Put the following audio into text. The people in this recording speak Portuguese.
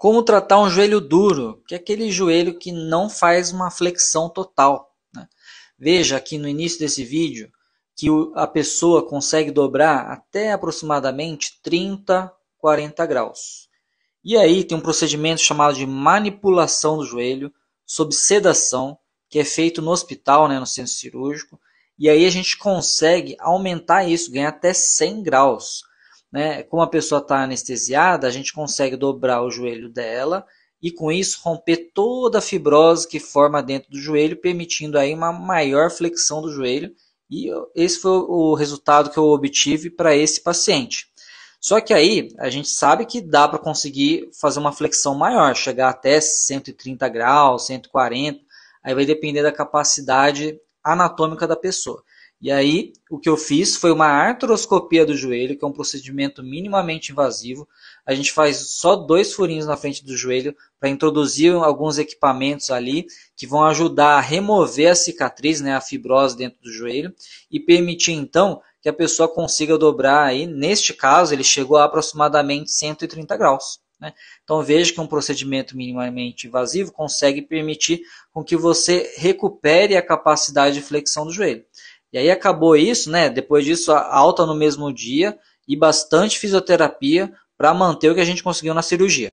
Como tratar um joelho duro, que é aquele joelho que não faz uma flexão total. Né? Veja aqui no início desse vídeo que a pessoa consegue dobrar até aproximadamente 30, 40 graus. E aí tem um procedimento chamado de manipulação do joelho sob sedação, que é feito no hospital, né, no centro cirúrgico. E aí a gente consegue aumentar isso, ganhar até 100 graus né? Como a pessoa está anestesiada, a gente consegue dobrar o joelho dela e com isso romper toda a fibrose que forma dentro do joelho, permitindo aí uma maior flexão do joelho. E esse foi o resultado que eu obtive para esse paciente. Só que aí a gente sabe que dá para conseguir fazer uma flexão maior, chegar até 130 graus, 140, aí vai depender da capacidade anatômica da pessoa. E aí, o que eu fiz foi uma artroscopia do joelho, que é um procedimento minimamente invasivo. A gente faz só dois furinhos na frente do joelho para introduzir alguns equipamentos ali que vão ajudar a remover a cicatriz, né, a fibrose dentro do joelho e permitir então que a pessoa consiga dobrar aí. Neste caso, ele chegou a aproximadamente 130 graus. Né? Então veja que um procedimento minimamente invasivo consegue permitir com que você recupere a capacidade de flexão do joelho. E aí acabou isso, né? Depois disso, alta no mesmo dia e bastante fisioterapia para manter o que a gente conseguiu na cirurgia.